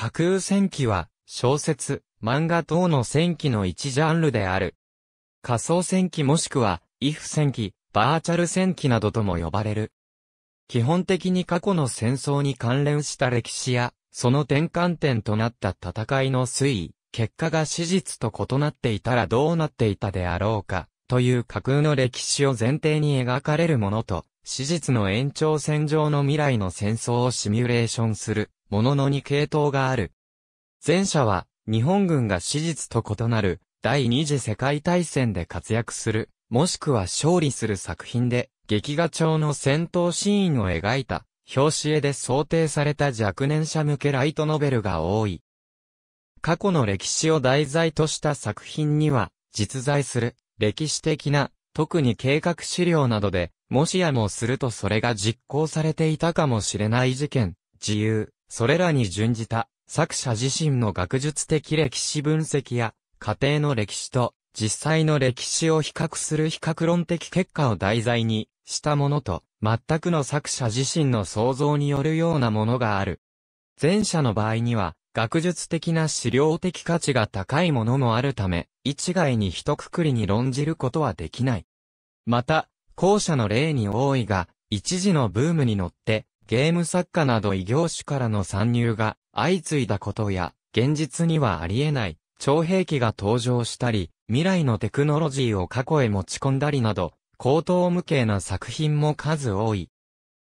架空戦記は、小説、漫画等の戦記の一ジャンルである。仮想戦記もしくは、イフ戦記、バーチャル戦記などとも呼ばれる。基本的に過去の戦争に関連した歴史や、その転換点となった戦いの推移、結果が史実と異なっていたらどうなっていたであろうか、という架空の歴史を前提に描かれるものと、史実の延長線上の未来の戦争をシミュレーションするものの二系統がある。前者は、日本軍が史実と異なる、第二次世界大戦で活躍する、もしくは勝利する作品で、劇画調の戦闘シーンを描いた、表紙絵で想定された若年者向けライトノベルが多い。過去の歴史を題材とした作品には、実在する、歴史的な、特に計画資料などで、もしやもするとそれが実行されていたかもしれない事件、自由、それらに準じた作者自身の学術的歴史分析や、家庭の歴史と実際の歴史を比較する比較論的結果を題材にしたものと、全くの作者自身の想像によるようなものがある。前者の場合には、学術的な資料的価値が高いものもあるため、一概に一括りに論じることはできない。また、後者の例に多いが、一時のブームに乗って、ゲーム作家など異業種からの参入が相次いだことや、現実にはありえない超兵器が登場したり、未来のテクノロジーを過去へ持ち込んだりなど、高等無形な作品も数多い。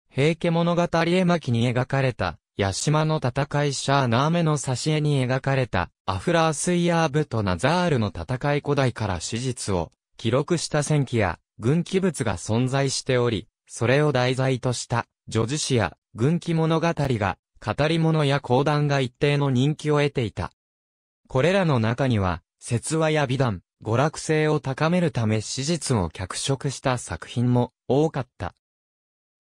平家物語絵巻に描かれた、八島の戦いシャーナーメの挿絵に描かれた、アフラースイヤーブとナザールの戦い古代から史実を記録した戦記や軍記物が存在しており、それを題材とした叙事詩や軍記物語が、語り物や講談が一定の人気を得ていた。これらの中には、説話や美談、娯楽性を高めるため史実を脚色した作品も多かった。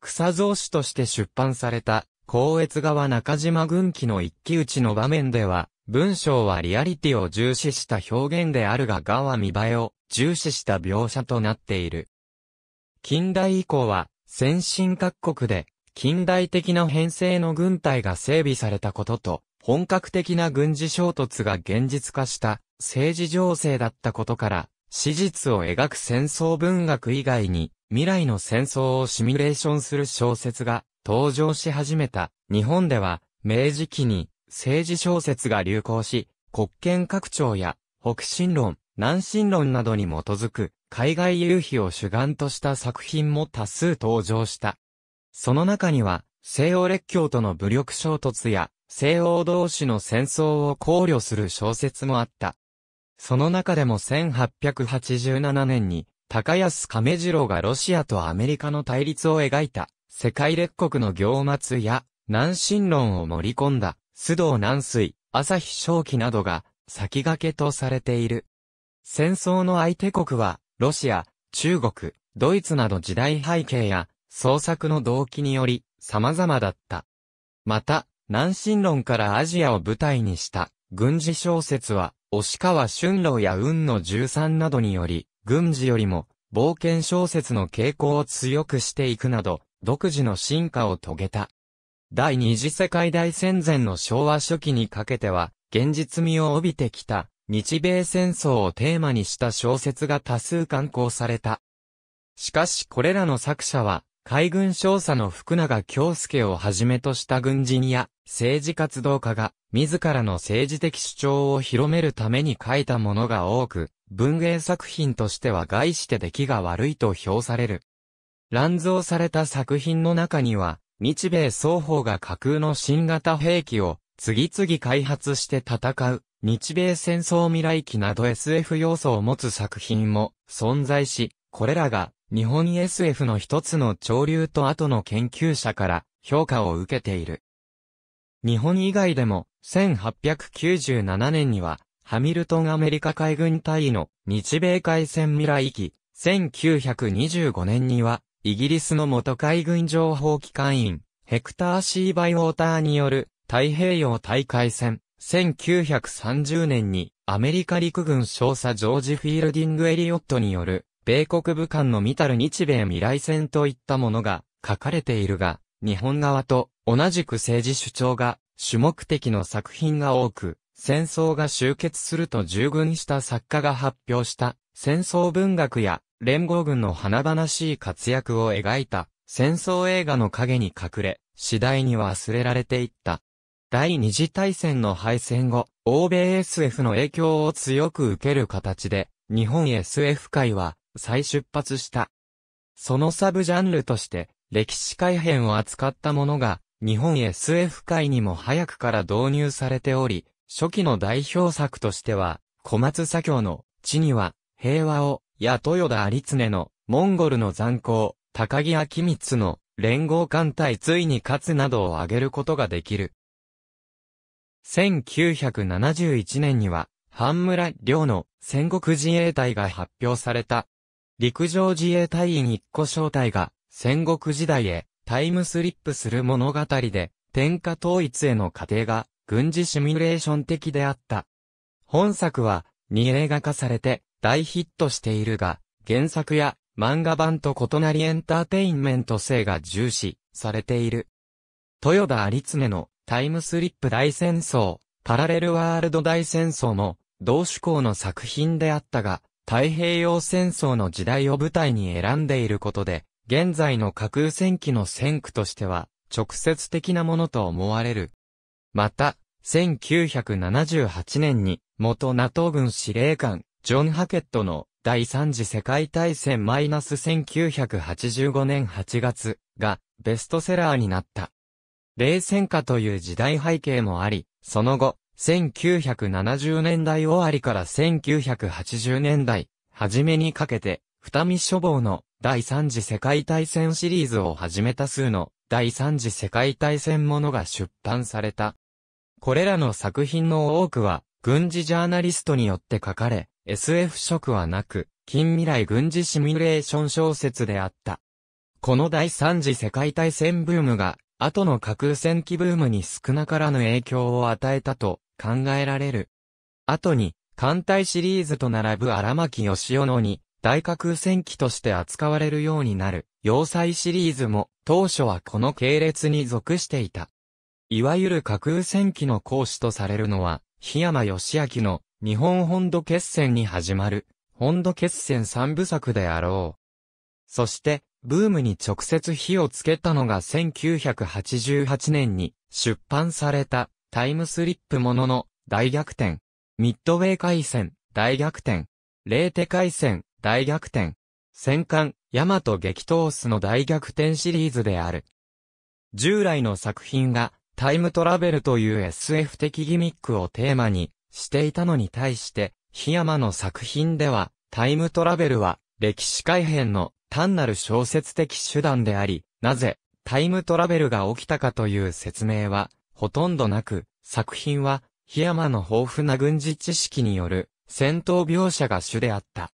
草造紙として出版された、光越川中島軍記の一騎打ちの場面では、文章はリアリティを重視した表現であるががは見栄えを重視した描写となっている。近代以降は、先進各国で近代的な編成の軍隊が整備されたことと、本格的な軍事衝突が現実化した政治情勢だったことから、史実を描く戦争文学以外に、未来の戦争をシミュレーションする小説が登場し始めた。日本では、明治期に政治小説が流行し、国権拡張や北進論、南進論などに基づく海外夕日を主眼とした作品も多数登場した。その中には、西欧列強との武力衝突や、西欧同士の戦争を考慮する小説もあった。その中でも1887年に、高安亀次郎がロシアとアメリカの対立を描いた、世界列国の行末や、南進論を盛り込んだ、須藤南水、朝日正気などが、先駆けとされている。戦争の相手国は、ロシア、中国、ドイツなど時代背景や、創作の動機により様々だった。また、南進論からアジアを舞台にした軍事小説は、押川春郎や雲の十三などにより、軍事よりも冒険小説の傾向を強くしていくなど、独自の進化を遂げた。第二次世界大戦前の昭和初期にかけては、現実味を帯びてきた、日米戦争をテーマにした小説が多数刊行された。しかしこれらの作者は、海軍少佐の福永京介をはじめとした軍人や政治活動家が自らの政治的主張を広めるために書いたものが多く、文芸作品としては概して出来が悪いと評される。乱造された作品の中には、日米双方が架空の新型兵器を次々開発して戦う、日米戦争未来機など SF 要素を持つ作品も存在し、これらが日本 SF の一つの潮流と後の研究者から評価を受けている。日本以外でも1897年にはハミルトンアメリカ海軍隊の日米海戦未来期、1925年にはイギリスの元海軍情報機関員ヘクター・シー・バイウォーターによる太平洋大海戦、1930年にアメリカ陸軍少佐ジョージ・フィールディング・エリオットによる米国武漢の見たる日米未来戦といったものが書かれているが、日本側と同じく政治主張が主目的の作品が多く、戦争が終結すると従軍した作家が発表した戦争文学や連合軍の華々しい活躍を描いた戦争映画の影に隠れ、次第に忘れられていった。第二次大戦の敗戦後、欧米 SF の影響を強く受ける形で、日本 SF 界は再出発した。そのサブジャンルとして、歴史改変を扱ったものが、日本 SF 界にも早くから導入されており、初期の代表作としては、小松左京の、地には、平和を、や豊田有常の、モンゴルの残光、高木明光の、連合艦隊ついに勝つなどを挙げることができる。1971年には、半村亮の戦国自衛隊が発表された。陸上自衛隊員一個小隊が戦国時代へタイムスリップする物語で天下統一への過程が軍事シミュレーション的であった。本作は2映画化されて大ヒットしているが原作や漫画版と異なりエンターテインメント性が重視されている。豊田有常のタイムスリップ大戦争、パラレルワールド大戦争も同種校の作品であったが、太平洋戦争の時代を舞台に選んでいることで、現在の架空戦記の戦区としては、直接的なものと思われる。また、1978年に、元 NATO 軍司令官、ジョン・ハケットの第3次世界大戦 -1985 年8月がベストセラーになった。冷戦下という時代背景もあり、その後、1970年代終わりから1980年代、初めにかけて、二見処方の第三次世界大戦シリーズを始めた数の第三次世界大戦ものが出版された。これらの作品の多くは軍事ジャーナリストによって書かれ、SF 色はなく、近未来軍事シミュレーション小説であった。この第三次世界大戦ブームが、後の架空戦機ブームに少なからぬ影響を与えたと考えられる。後に、艦隊シリーズと並ぶ荒巻義雄のに、大架空戦記として扱われるようになる、要塞シリーズも、当初はこの系列に属していた。いわゆる架空戦記の講師とされるのは、檜山義明の日本本土決戦に始まる、本土決戦三部作であろう。そして、ブームに直接火をつけたのが1988年に出版されたタイムスリップものの、大逆転。ミッドウェー海戦、大逆転。レーテ海戦、大逆転。戦艦、ヤマト激闘スの大逆転シリーズである。従来の作品が、タイムトラベルという SF 的ギミックをテーマにしていたのに対して、檜山の作品では、タイムトラベルは、歴史改変の単なる小説的手段であり、なぜ、タイムトラベルが起きたかという説明は、ほとんどなく、作品は、檜山の豊富な軍事知識による、戦闘描写が主であった。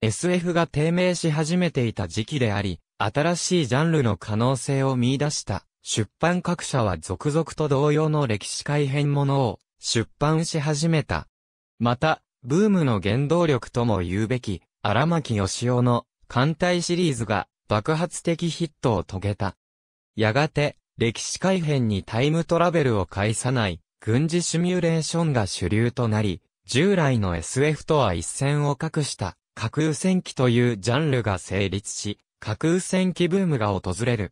SF が低迷し始めていた時期であり、新しいジャンルの可能性を見出した。出版各社は続々と同様の歴史改変ものを出版し始めた。また、ブームの原動力とも言うべき、荒牧義雄の艦隊シリーズが爆発的ヒットを遂げた。やがて、歴史改変にタイムトラベルを介さない、軍事シミュレーションが主流となり、従来の SF とは一線を画した、架空戦記というジャンルが成立し、架空戦記ブームが訪れる。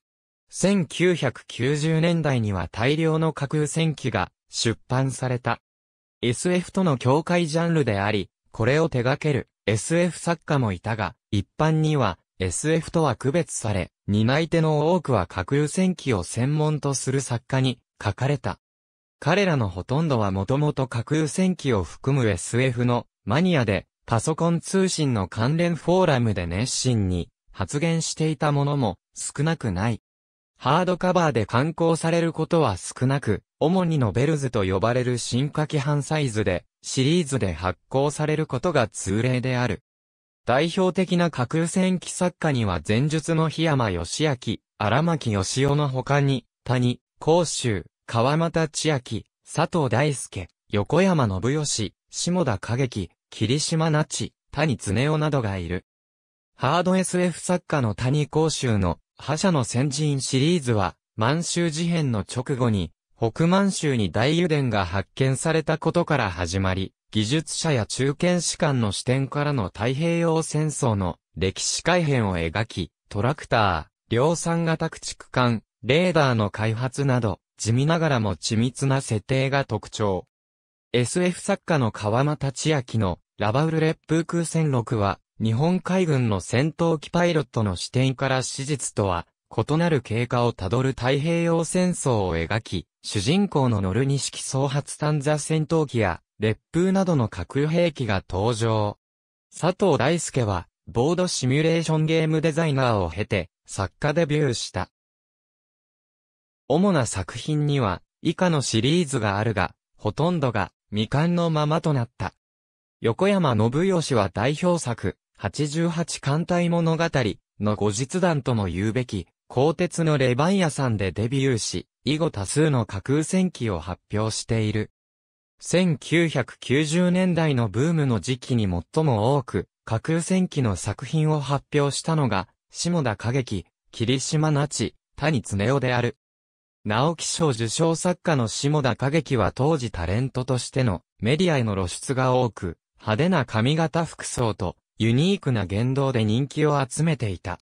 1990年代には大量の架空戦記が出版された。SF との境界ジャンルであり、これを手掛ける SF 作家もいたが、一般には SF とは区別され、担い手の多くは核優先機を専門とする作家に書かれた。彼らのほとんどはもともと核優先機を含む SF のマニアで、パソコン通信の関連フォーラムで熱心に発言していたものも少なくない。ハードカバーで刊行されることは少なく、主にノベルズと呼ばれる進化規範サイズで、シリーズで発行されることが通例である。代表的な架空戦記作家には前述の檜山義明、荒牧義雄の他に、谷、甲州、川又千秋、佐藤大輔、横山信義、下田景樹、霧島那智、谷常夫などがいる。ハード SF 作家の谷甲州の覇者の先人シリーズは、満州事変の直後に、北満州に大油田が発見されたことから始まり、技術者や中堅士官の視点からの太平洋戦争の歴史改変を描き、トラクター、量産型駆逐艦、レーダーの開発など、地味ながらも緻密な設定が特徴。SF 作家の川間達明のラバウル烈風空戦録は、日本海軍の戦闘機パイロットの視点から史実とは、異なる経過をたどる太平洋戦争を描き、主人公の乗る錦総発探座戦闘機や、烈風などの核兵器が登場。佐藤大輔は、ボードシミュレーションゲームデザイナーを経て、作家デビューした。主な作品には、以下のシリーズがあるが、ほとんどが未完のままとなった。横山信義は代表作、88艦隊物語の後日談とも言うべき、鋼鉄のレバン屋さんでデビューし、以後多数の架空戦記を発表している。1990年代のブームの時期に最も多く、架空戦記の作品を発表したのが、下田歌樹、霧島那智、谷常夫である。直木賞受賞作家の下田歌樹は当時タレントとしてのメディアへの露出が多く、派手な髪型服装とユニークな言動で人気を集めていた。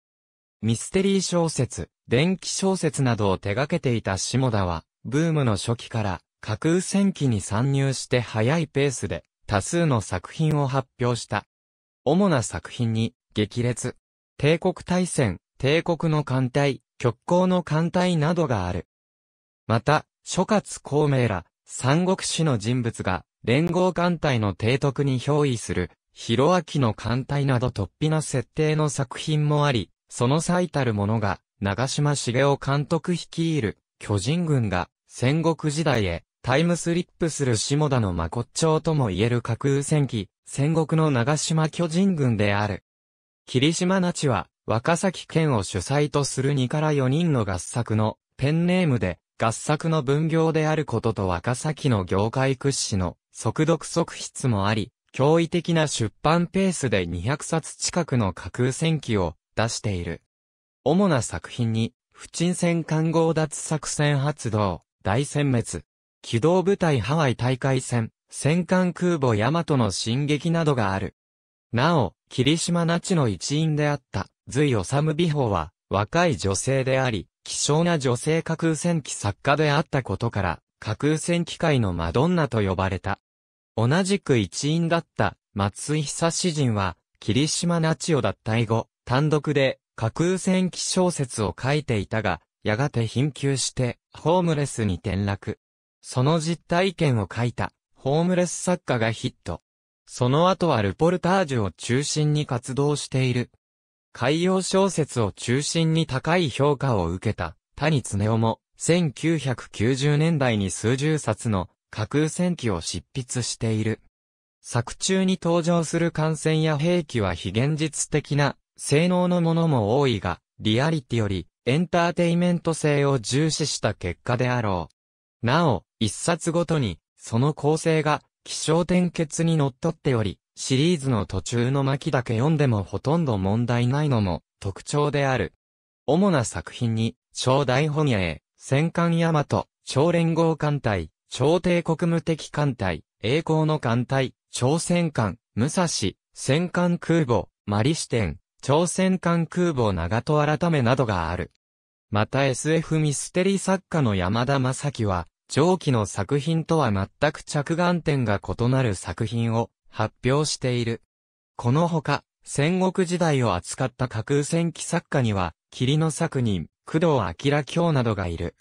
ミステリー小説、電気小説などを手掛けていた下田は、ブームの初期から架空戦記に参入して早いペースで多数の作品を発表した。主な作品に、激烈、帝国大戦、帝国の艦隊、極光の艦隊などがある。また、諸葛孔明ら、三国志の人物が、連合艦隊の提督に憑依する、広明の艦隊など突飛な設定の作品もあり、その最たるものが、長島茂雄監督率いる、巨人軍が、戦国時代へ、タイムスリップする下田の真骨頂とも言える架空戦記、戦国の長島巨人軍である。霧島那智は、若崎県を主催とする2から4人の合作の、ペンネームで、合作の分業であることと若崎の業界屈指の、速読即筆もあり、驚異的な出版ペースで200冊近くの架空戦記を出している。主な作品に、不沈戦艦合奪作戦発動、大殲滅、機動部隊ハワイ大会戦、戦艦空母ヤマトの進撃などがある。なお、霧島那智の一員であった、隋治美穂は、若い女性であり、希少な女性架空戦機作家であったことから、架空戦機界のマドンナと呼ばれた。同じく一員だった松井久志人は、霧島那智を脱退後、単独で架空戦機小説を書いていたが、やがて貧窮して、ホームレスに転落。その実体験を書いた、ホームレス作家がヒット。その後はルポルタージュを中心に活動している。海洋小説を中心に高い評価を受けた、谷恒夫も、1990年代に数十冊の架空戦記を執筆している。作中に登場する艦船や兵器は非現実的な性能のものも多いが、リアリティよりエンターテイメント性を重視した結果であろう。なお、一冊ごとに、その構成が、気象転結に則っっており、シリーズの途中の巻だけ読んでもほとんど問題ないのも特徴である。主な作品に、超大本営、戦艦大和、超連合艦隊、超帝国無敵艦隊、栄光の艦隊、朝鮮艦、武蔵、戦艦空母、マリシテン、朝鮮艦空母長戸改めなどがある。また SF ミステリー作家の山田正樹は、上記の作品とは全く着眼点が異なる作品を発表している。このほか、戦国時代を扱った架空戦記作家には、霧の作人、工藤明京などがいる。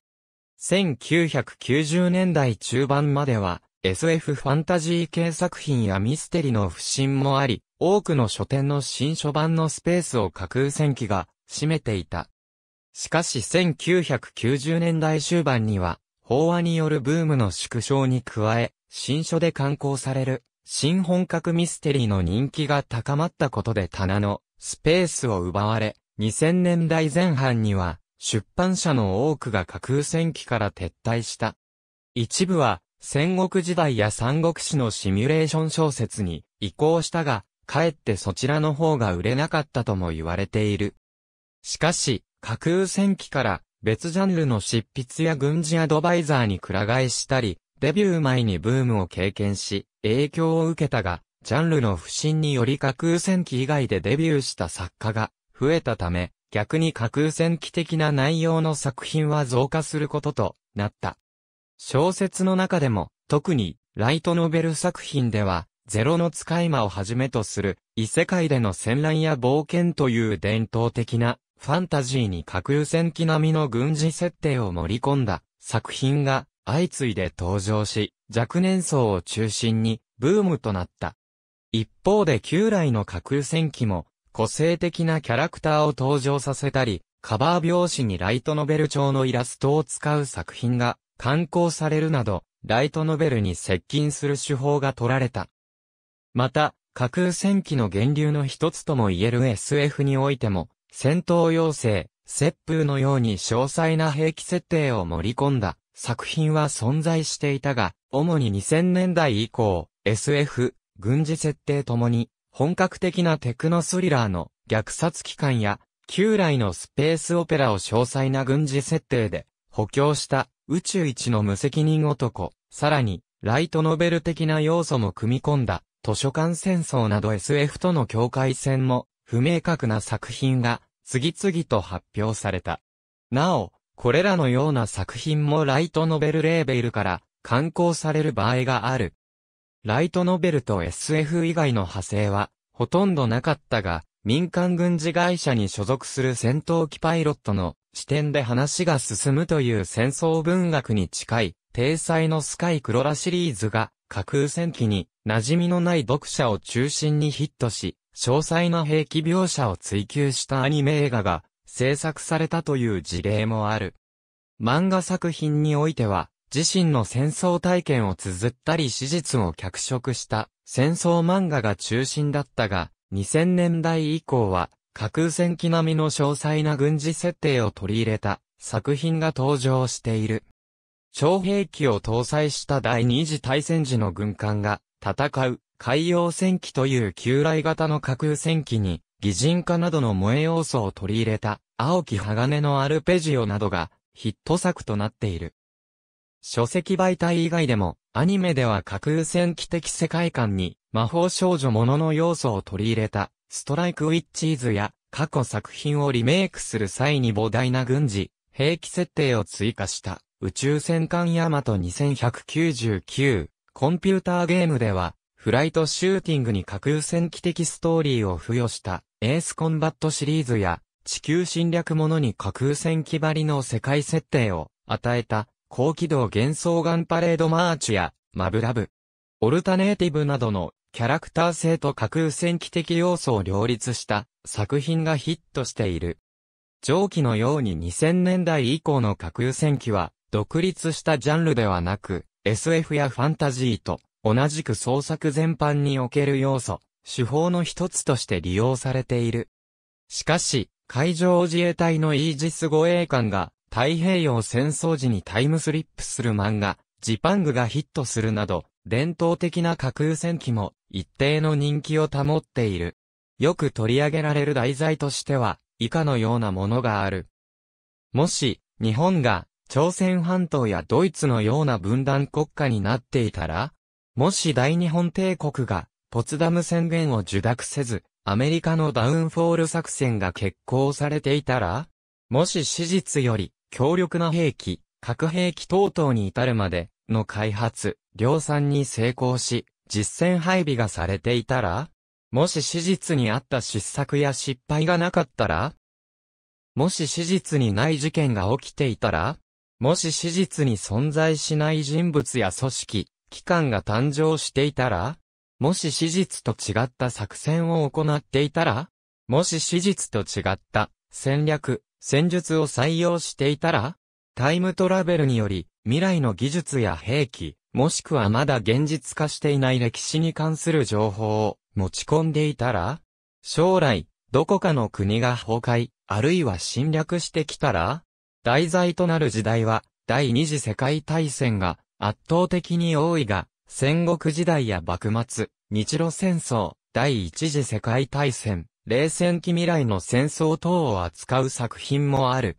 1990年代中盤までは、SF ファンタジー系作品やミステリの不振もあり、多くの書店の新書版のスペースを架空戦記が占めていた。しかし1990年代終盤には、法話によるブームの縮小に加え、新書で刊行される、新本格ミステリーの人気が高まったことで棚のスペースを奪われ、2000年代前半には、出版社の多くが架空戦記から撤退した。一部は、戦国時代や三国志のシミュレーション小説に移行したが、かえってそちらの方が売れなかったとも言われている。しかし、架空戦記から別ジャンルの執筆や軍事アドバイザーにくら替えしたり、デビュー前にブームを経験し、影響を受けたが、ジャンルの不振により架空戦記以外でデビューした作家が増えたため、逆に架空戦記的な内容の作品は増加することとなった。小説の中でも、特に、ライトノベル作品では、ゼロの使い魔をはじめとする、異世界での戦乱や冒険という伝統的なファンタジーに核優戦機並みの軍事設定を盛り込んだ作品が相次いで登場し、若年層を中心にブームとなった。一方で旧来の核優戦機も個性的なキャラクターを登場させたり、カバー拍子にライトノベル調のイラストを使う作品が刊行されるなど、ライトノベルに接近する手法が取られた。また、架空戦記の源流の一つとも言える SF においても、戦闘要請、切風のように詳細な兵器設定を盛り込んだ作品は存在していたが、主に2000年代以降、SF、軍事設定ともに、本格的なテクノスリラーの虐殺機関や、旧来のスペースオペラを詳細な軍事設定で補強した宇宙一の無責任男、さらに、ライトノベル的な要素も組み込んだ図書館戦争など SF との境界線も不明確な作品が次々と発表された。なお、これらのような作品もライトノベルレーベルから刊行される場合がある。ライトノベルと SF 以外の派生はほとんどなかったが、民間軍事会社に所属する戦闘機パイロットの視点で話が進むという戦争文学に近い、体裁のスカイクロラシリーズが、架空戦機に馴染みのない読者を中心にヒットし、詳細な兵器描写を追求したアニメ映画が制作されたという事例もある。漫画作品においては、自身の戦争体験を綴ったり史実を脚色した戦争漫画が中心だったが、2000年代以降は、架空戦機並みの詳細な軍事設定を取り入れた作品が登場している。超兵器を搭載した第二次大戦時の軍艦が戦う海洋戦記という旧来型の架空戦記に、擬人化などの萌え要素を取り入れた、青木鋼のアルペジオなどが、ヒット作となっている。書籍媒体以外でも、アニメでは架空戦記的世界観に、魔法少女ものの要素を取り入れた、ストライクウィッチーズや、過去作品をリメイクする際に膨大な軍事、兵器設定を追加した、宇宙戦艦ヤマト2199、コンピューターゲームでは、フライトシューティングに架空戦記的ストーリーを付与したエースコンバットシリーズや地球侵略者に架空戦機張りの世界設定を与えた高機動幻想ガンパレードマーチやマブラブ、オルタネーティブなどのキャラクター性と架空戦機的要素を両立した作品がヒットしている。上記のように2000年代以降の架空戦機は独立したジャンルではなく SF やファンタジーと同じく創作全般における要素、手法の一つとして利用されている。しかし、海上自衛隊のイージス護衛艦が太平洋戦争時にタイムスリップする漫画、ジパングがヒットするなど、伝統的な架空戦記も一定の人気を保っている。よく取り上げられる題材としては、以下のようなものがある。もし、日本が朝鮮半島やドイツのような分断国家になっていたら、もし大日本帝国が、ポツダム宣言を受諾せず、アメリカのダウンフォール作戦が決行されていたらもし史実より、強力な兵器、核兵器等々に至るまでの開発、量産に成功し、実戦配備がされていたらもし史実にあった失策や失敗がなかったらもし史実にない事件が起きていたらもし史実に存在しない人物や組織、機関が誕生していたらもし史実と違った作戦を行っていたらもし史実と違った戦略、戦術を採用していたらタイムトラベルにより未来の技術や兵器、もしくはまだ現実化していない歴史に関する情報を持ち込んでいたら将来、どこかの国が崩壊、あるいは侵略してきたら題材となる時代は第二次世界大戦が圧倒的に多いが、戦国時代や幕末、日露戦争、第一次世界大戦、冷戦期未来の戦争等を扱う作品もある。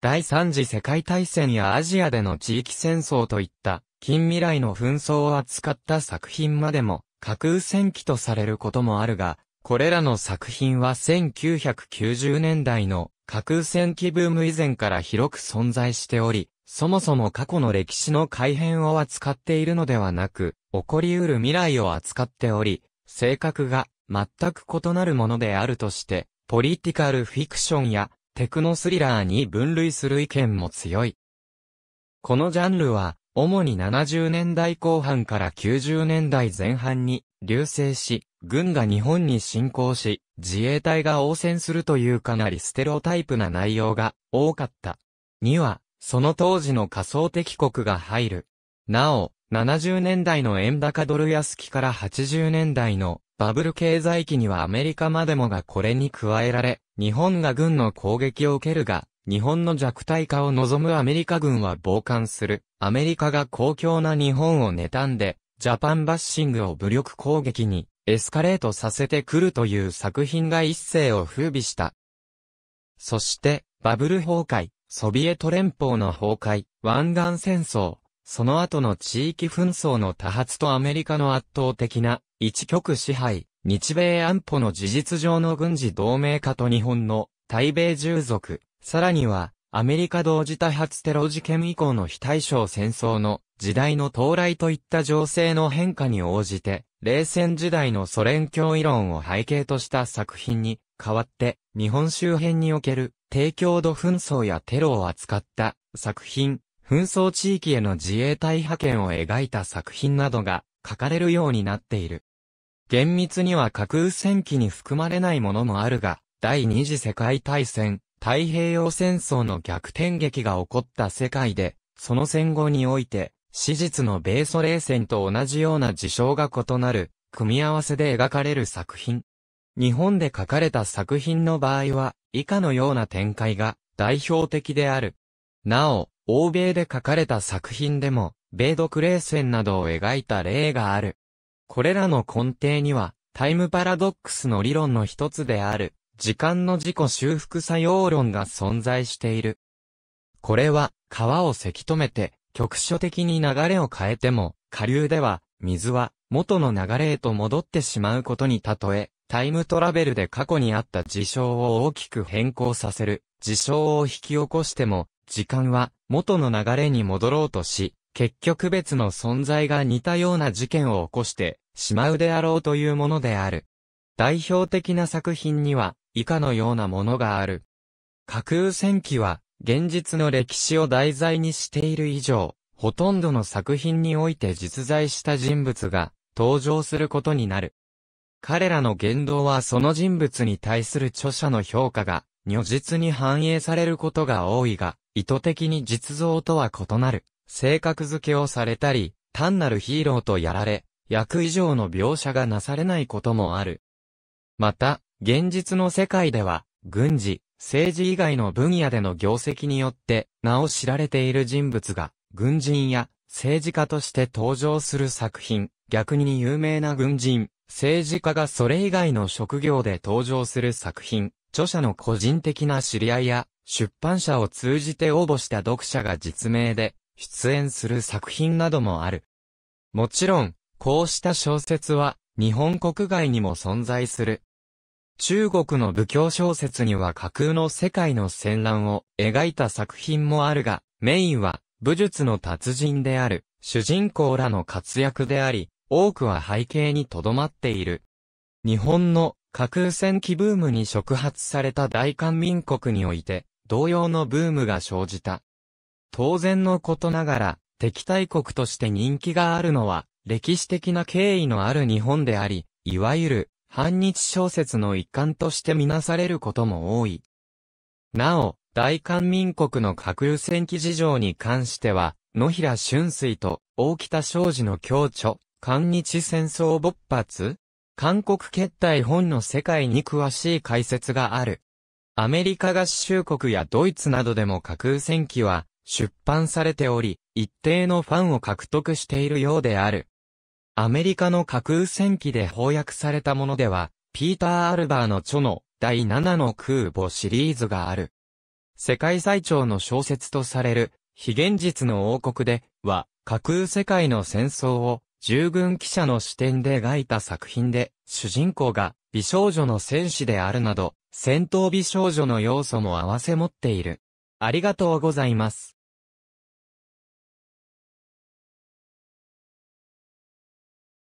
第三次世界大戦やアジアでの地域戦争といった近未来の紛争を扱った作品までも架空戦記とされることもあるが、これらの作品は1990年代の架空戦記ブーム以前から広く存在しており、そもそも過去の歴史の改変を扱っているのではなく、起こり得る未来を扱っており、性格が全く異なるものであるとして、ポリティカルフィクションやテクノスリラーに分類する意見も強い。このジャンルは、主に70年代後半から90年代前半に流星し、軍が日本に侵攻し、自衛隊が応戦するというかなりステロタイプな内容が多かった。には、その当時の仮想敵国が入る。なお、70年代の円高ドル安期から80年代のバブル経済期にはアメリカまでもがこれに加えられ、日本が軍の攻撃を受けるが、日本の弱体化を望むアメリカ軍は傍観する。アメリカが公共な日本を妬んで、ジャパンバッシングを武力攻撃にエスカレートさせてくるという作品が一世を風靡した。そして、バブル崩壊、ソビエト連邦の崩壊、湾岸戦争、その後の地域紛争の多発とアメリカの圧倒的な一極支配、日米安保の事実上の軍事同盟化と日本の対米従属、さらにはアメリカ同時多発テロ事件以降の非対称戦争の時代の到来といった情勢の変化に応じて、冷戦時代のソ連教理論を背景とした作品に代わって、日本周辺における低強度紛争やテロを扱った作品、紛争地域への自衛隊派遣を描いた作品などが書かれるようになっている。厳密には架空戦記に含まれないものもあるが、第二次世界大戦、太平洋戦争の逆転劇が起こった世界で、その戦後において、史実の米ソ冷戦と同じような事象が異なる、組み合わせで描かれる作品。日本で書かれた作品の場合は、以下のような展開が代表的である。なお、欧米で書かれた作品でも、米独冷戦などを描いた例がある。これらの根底には、タイムパラドックスの理論の一つである、時間の自己修復作用論が存在している。これは、川をせき止めて、局所的に流れを変えても、下流では、水は、元の流れへと戻ってしまうことに例え、タイムトラベルで過去にあった事象を大きく変更させる、事象を引き起こしても、時間は元の流れに戻ろうとし、結局別の存在が似たような事件を起こしてしまうであろうというものである。代表的な作品には以下のようなものがある。架空戦記は現実の歴史を題材にしている以上、ほとんどの作品において実在した人物が登場することになる。彼らの言動はその人物に対する著者の評価が、如実に反映されることが多いが、意図的に実像とは異なる、性格付けをされたり、単なるヒーローとやられ、役以上の描写がなされないこともある。また、現実の世界では、軍事、政治以外の分野での業績によって、名を知られている人物が、軍人や政治家として登場する作品、逆に有名な軍人、政治家がそれ以外の職業で登場する作品、著者の個人的な知り合いや、出版社を通じて応募した読者が実名で、出演する作品などもある。もちろん、こうした小説は、日本国外にも存在する。中国の武教小説には架空の世界の戦乱を描いた作品もあるが、メインは武術の達人である主人公らの活躍であり、多くは背景にとどまっている。日本の架空戦記ブームに触発された大韓民国において、同様のブームが生じた。当然のことながら、敵対国として人気があるのは、歴史的な経緯のある日本であり、いわゆる、反日小説の一環としてみなされることも多い。なお、大韓民国の架空戦記事情に関しては、野平春水と大北昌司の共著、韓日戦争勃発韓国決対本の世界に詳しい解説がある。アメリカ合衆国やドイツなどでも架空戦記は出版されており、一定のファンを獲得しているようである。アメリカの架空戦記で翻訳されたものでは、ピーター・アルバーの著の第7の空母シリーズがある。世界最長の小説とされる、非現実の王国では、架空世界の戦争を従軍記者の視点で描いた作品で、主人公が美少女の戦士であるなど、戦闘美少女の要素も合わせ持っている。ありがとうございます。